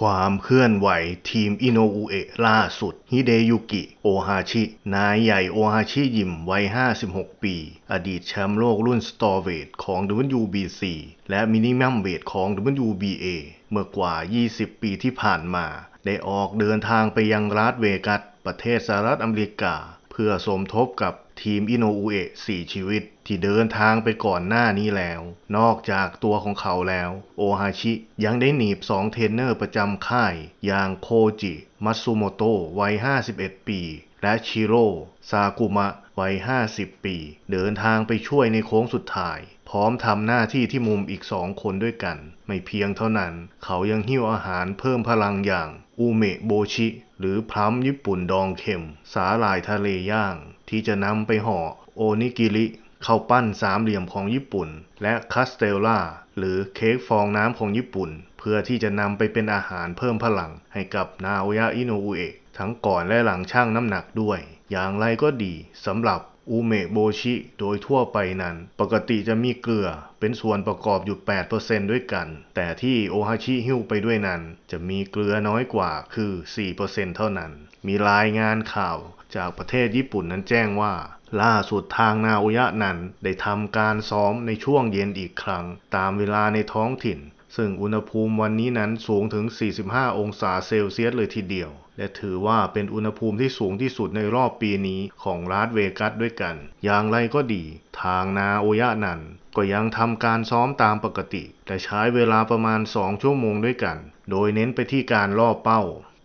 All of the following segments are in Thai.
ความเคลื่อนไหวทีมอินโนอุเอะล่าสุด ฮิเดยุกิ โอฮาชิ นายใหญ่โอฮาชิยิมวัย 56 ปี อดีตแชมป์โลกรุ่นสตอร์เวดของ WBC และมินิมัมเวดของ WBA เมื่อกว่า 20 ปีที่ผ่านมา ได้ออกเดินทางไปยังรัฐเวกัสประเทศสหรัฐอเมริกา เพื่อสมทบกับทีมอินโนอุเอะสี่ชีวิตที่เดินทางไปก่อนหน้านี้แล้ว นอกจากตัวของเขาแล้ว โอฮาชิยังได้หนีบสองเทรนเนอร์ประจำค่าย อย่างโคจิ มัตสุโมโตะวัย 51 ปี และชิโร่ ซากุมะวัย 50 ปี เดินทางไปช่วยในโค้งสุดท้าย พร้อมทำหน้าที่ที่มุมอีกสองคนด้วยกัน ไม่เพียงเท่านั้น เขายังหิ้วอาหารเพิ่มพลังอย่างอูเมะโบชิ หรือพรัมญี่ปุ่นดองเค็ม สาหร่ายทะเลย่างที่จะนำไปห่อโอนิกิริข้าวปั้นสามเหลี่ยมของญี่ปุ่น และคัสเตลล่าหรือเค้กฟองน้ำของญี่ปุ่นเพื่อที่จะนำไปเป็นอาหารเพิ่มพลังให้กับนาโอยะอิโนอุเอะทั้งก่อนและหลังช่างน้ำหนักด้วย อย่างไรก็ดีสำหรับอูเมะโบชิโดยทั่วไปนั้น ปกติจะมีเกลือเป็นส่วนประกอบอยู่ 8%ด้วยกัน แต่ที่โอฮาชิฮิ้วไปด้วยนั้นจะมีเกลือน้อยกว่าคือ 4%เท่านั้น มีรายงานข่าวจากประเทศญี่ปุ่นนั้นแจ้งว่า ล่าสุดทางนาโอยะนั้นได้ทำการซ้อมในช่วงเย็นอีกครั้ง ตามเวลาในท้องถิ่น ซึ่งอุณหภูมิวันนี้นั้นสูงถึง 45 องศาเซลเซียสเลยทีเดียว และถือว่าเป็นอุณหภูมิที่สูงที่สุดในรอบปีนี้ของรัฐเวกัสด้วยกัน อย่างไรก็ดี ทางนาโอยะนันก็ยังทำการซ้อมตามปกติ แต่ใช้เวลาประมาณ 2 ชั่วโมงด้วยกัน โดยเน้นไปที่การล่อเป้า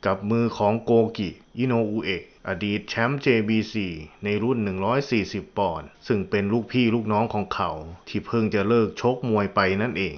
กับมือของโกกิอิโนอุเอะ อดีตแชมป์ JBC ในรุ่น 140 ปอนด์ ซึ่งเป็นลูกพี่ลูกน้องของเขา ที่เพิ่งจะเลิกชกมวยไปนั่นเอง